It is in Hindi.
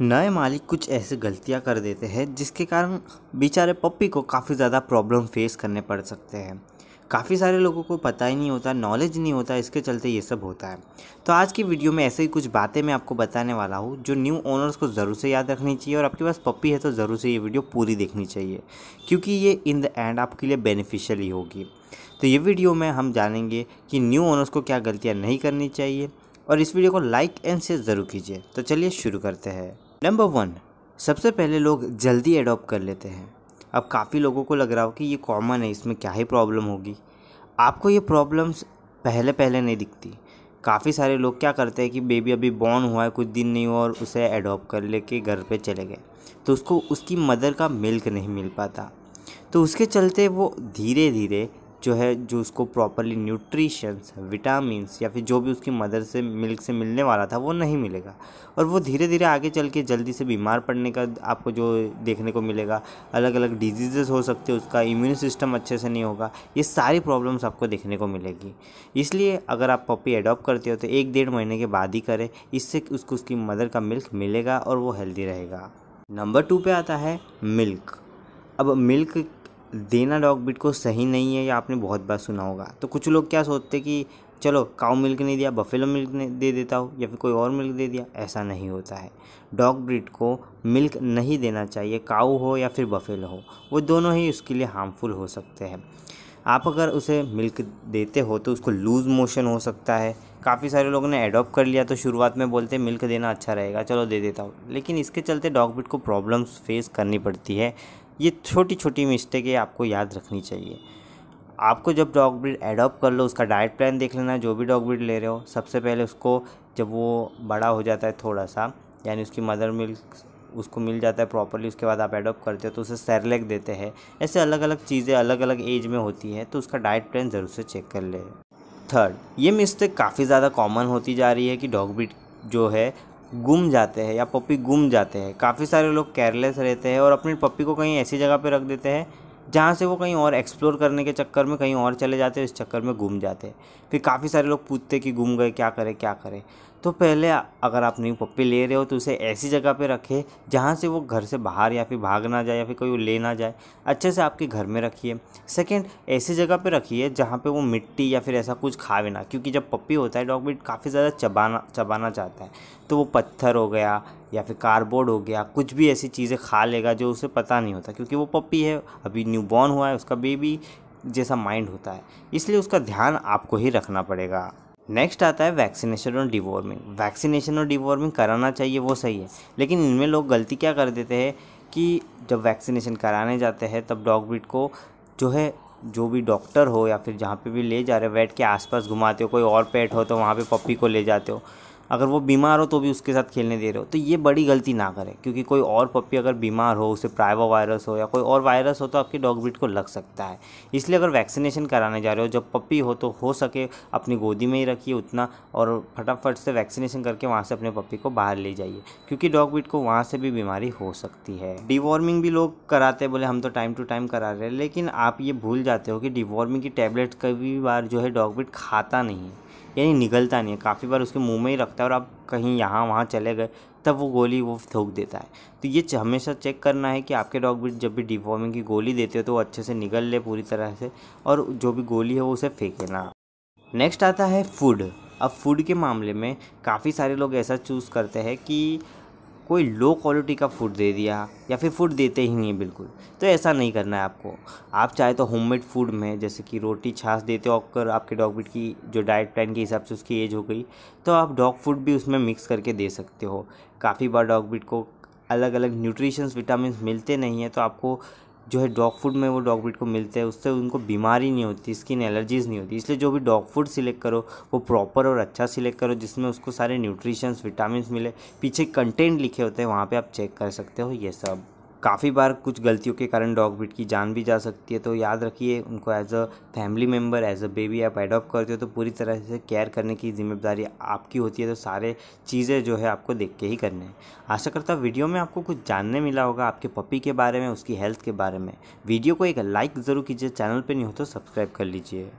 नए मालिक कुछ ऐसे गलतियां कर देते हैं जिसके कारण बेचारे पप्पी को काफ़ी ज़्यादा प्रॉब्लम फेस करने पड़ सकते हैं काफ़ी सारे लोगों को पता ही नहीं होता नॉलेज नहीं होता इसके चलते ये सब होता है तो आज की वीडियो में ऐसे ही कुछ बातें मैं आपको बताने वाला हूँ जो न्यू ओनर्स को ज़रूर से याद रखनी चाहिए और आपके पास पप्पी है तो ज़रूर से ये वीडियो पूरी देखनी चाहिए क्योंकि ये इन द एंड आपके लिए बेनिफिशियल ही होगी तो ये वीडियो में हम जानेंगे कि न्यू ओनर्स को क्या गलतियाँ नहीं करनी चाहिए और इस वीडियो को लाइक एंड शेयर ज़रूर कीजिए तो चलिए शुरू करते हैं नंबर वन सबसे पहले लोग जल्दी एडॉप्ट कर लेते हैं अब काफ़ी लोगों को लग रहा हो कि ये कॉमन है इसमें क्या ही प्रॉब्लम होगी आपको ये प्रॉब्लम्स पहले पहले नहीं दिखती काफ़ी सारे लोग क्या करते हैं कि बेबी अभी बॉर्न हुआ है कुछ दिन नहीं हुआ और उसे एडॉप्ट कर लेके घर पे चले गए तो उसको उसकी मदर का मिल्क नहीं मिल पाता तो उसके चलते वो धीरे धीरे जो है जो उसको प्रॉपरली न्यूट्रिशंस विटामिन्स या फिर जो भी उसकी मदर से मिल्क से मिलने वाला था वो नहीं मिलेगा और वो धीरे धीरे आगे चल के जल्दी से बीमार पड़ने का आपको जो देखने को मिलेगा अलग अलग डिजीजेस हो सकते हैं उसका इम्यून सिस्टम अच्छे से नहीं होगा ये सारी प्रॉब्लम्स आपको देखने को मिलेगी इसलिए अगर आप पपी एडॉप्ट करते हो तो एक डेढ़ महीने के बाद ही करें इससे उसको उसकी मदर का मिल्क मिलेगा और वो हेल्दी रहेगा नंबर टू पे आता है मिल्क अब मिल्क देना डॉग बिट को सही नहीं है या आपने बहुत बार सुना होगा तो कुछ लोग क्या सोचते कि चलो काऊ मिल्क नहीं दिया बफेलो मिल्क दे देता हूँ या फिर कोई और मिल्क दे दिया ऐसा नहीं होता है डॉग ब्रिड को मिल्क नहीं देना चाहिए काऊ हो या फिर बफेलो हो वो दोनों ही उसके लिए हार्मफुल हो सकते हैं आप अगर उसे मिल्क देते हो तो उसको लूज़ मोशन हो सकता है काफ़ी सारे लोगों ने एडॉप्ट कर लिया तो शुरुआत में बोलते मिल्क देना अच्छा रहेगा चलो दे देता हूँ लेकिन इसके चलते डॉग ब्रिड को प्रॉब्लम्स फेस करनी पड़ती है ये छोटी छोटी मिस्टेकें आपको याद रखनी चाहिए आपको जब डॉग ब्रीड एडॉप्ट कर लो उसका डाइट प्लान देख लेना जो भी डॉग ब्रीड ले रहे हो सबसे पहले उसको जब वो बड़ा हो जाता है थोड़ा सा यानी उसकी मदर मिल्क उसको मिल जाता है प्रॉपरली उसके बाद आप एडोप्ट करते हो तो उसे सैरलेक देते हैं ऐसे अलग अलग चीज़ें अलग अलग एज में होती है तो उसका डाइट प्लान ज़रूर से चेक कर ले थर्ड ये मिस्टेक काफ़ी ज़्यादा कॉमन होती जा रही है कि डॉग ब्रीड जो है गुम जाते हैं या पप्पी गुम जाते हैं काफ़ी सारे लोग केयरलेस रहते हैं और अपनी पप्पी को कहीं ऐसी जगह पर रख देते हैं जहाँ से वो कहीं और एक्सप्लोर करने के चक्कर में कहीं और चले जाते इस चक्कर में घूम जाते फिर काफ़ी सारे लोग पूछते कि घूम गए क्या करें क्या करें तो पहले अगर आप न्यू पप्पी ले रहे हो तो उसे ऐसी जगह पे रखें जहाँ से वो घर से बाहर या फिर भाग ना जाए या फिर कोई ले ना जाए अच्छे से आपके घर में रखिए सेकंड ऐसी जगह पे रखिए जहाँ पे वो मिट्टी या फिर ऐसा कुछ खावे ना क्योंकि जब पप्पी होता है डॉग बीट काफ़ी ज़्यादा चबाना चबाना चाहता है तो वो पत्थर हो गया या फिर कार्डबोर्ड हो गया कुछ भी ऐसी चीज़ें खा लेगा जो उसे पता नहीं होता क्योंकि वो पप्पी है अभी न्यूबॉर्न हुआ है उसका बेबी जैसा माइंड होता है इसलिए उसका ध्यान आपको ही रखना पड़ेगा नेक्स्ट आता है वैक्सीनेशन और डिवॉर्मिंग वैक्सीनेशन और डिवॉर्मिंग कराना चाहिए वो सही है लेकिन इनमें लोग गलती क्या कर देते हैं कि जब वैक्सीनेशन कराने जाते हैं तब डॉग ब्रीड को जो है जो भी डॉक्टर हो या फिर जहाँ पे भी ले जा रहे हो वेट के आसपास घुमाते हो कोई और पेट हो तो वहाँ पे पप्पी को ले जाते हो अगर वो बीमार हो तो भी उसके साथ खेलने दे रहे हो तो ये बड़ी गलती ना करें क्योंकि कोई और पप्पी अगर बीमार हो उसे प्राइवा वायरस हो या कोई और वायरस हो तो आपके डॉग ब्रीड को लग सकता है इसलिए अगर वैक्सीनेशन कराने जा रहे हो जब पप्पी हो तो हो सके अपनी गोदी में ही रखिए उतना और फटाफट से वैक्सीनेशन करके वहाँ से अपने पप्पी को बाहर ले जाइए क्योंकि डॉग ब्रीड को वहाँ से भी बीमारी हो सकती है डिवॉर्मिंग भी लोग कराते हैं बोले हम तो टाइम टू टाइम करा रहे हैं लेकिन आप ये भूल जाते हो कि डिवॉर्मिंग की टैबलेट कभी बार जो है डॉग ब्रीड खाता नहीं है यानी निकलता नहीं है काफ़ी बार उसके मुंह में ही रखता है और आप कहीं यहाँ वहाँ चले गए तब वो गोली वो थोक देता है तो ये हमेशा चेक करना है कि आपके डॉग भी जब भी डिफॉर्मिंग की गोली देते हो तो वो अच्छे से निकल ले पूरी तरह से और जो भी गोली है वो उसे फेंके ना नेक्स्ट आता है फूड अब फूड के मामले में काफ़ी सारे लोग ऐसा चूज़ करते हैं कि कोई लो क्वालिटी का फूड दे दिया या फिर फूड देते ही नहीं बिल्कुल तो ऐसा नहीं करना है आपको आप चाहे तो होममेड फूड में जैसे कि रोटी छाछ देते हो कर आपके डॉग बिट की जो डाइट प्लान के हिसाब से उसकी एज हो गई तो आप डॉग फूड भी उसमें मिक्स करके दे सकते हो काफ़ी बार डॉग बिट को अलग अलग न्यूट्रिशंस विटामिन मिलते नहीं हैं तो आपको जो है डॉग फूड में वो डॉग ब्रीड को मिलते हैं उससे उनको बीमारी नहीं होती स्किन एलर्जीज़ नहीं होती इसलिए जो भी डॉग फूड सिलेक्ट करो वो प्रॉपर और अच्छा सिलेक्ट करो जिसमें उसको सारे न्यूट्रिशंस विटामिन मिले पीछे कंटेंट लिखे होते हैं वहाँ पर आप चेक कर सकते हो ये सब काफ़ी बार कुछ गलतियों के कारण डॉग ब्रिड की जान भी जा सकती है तो याद रखिए उनको as a family member as a baby आप एडॉप्ट करते हो तो पूरी तरह से केयर करने की जिम्मेदारी आपकी होती है तो सारे चीज़ें जो है आपको देख के ही करने हैं आशा करता हूँ वीडियो में आपको कुछ जानने मिला होगा आपके पपी के बारे में उसकी हेल्थ के बारे में वीडियो को एक लाइक ज़रूर कीजिए चैनल पर नहीं हो तो सब्सक्राइब कर लीजिए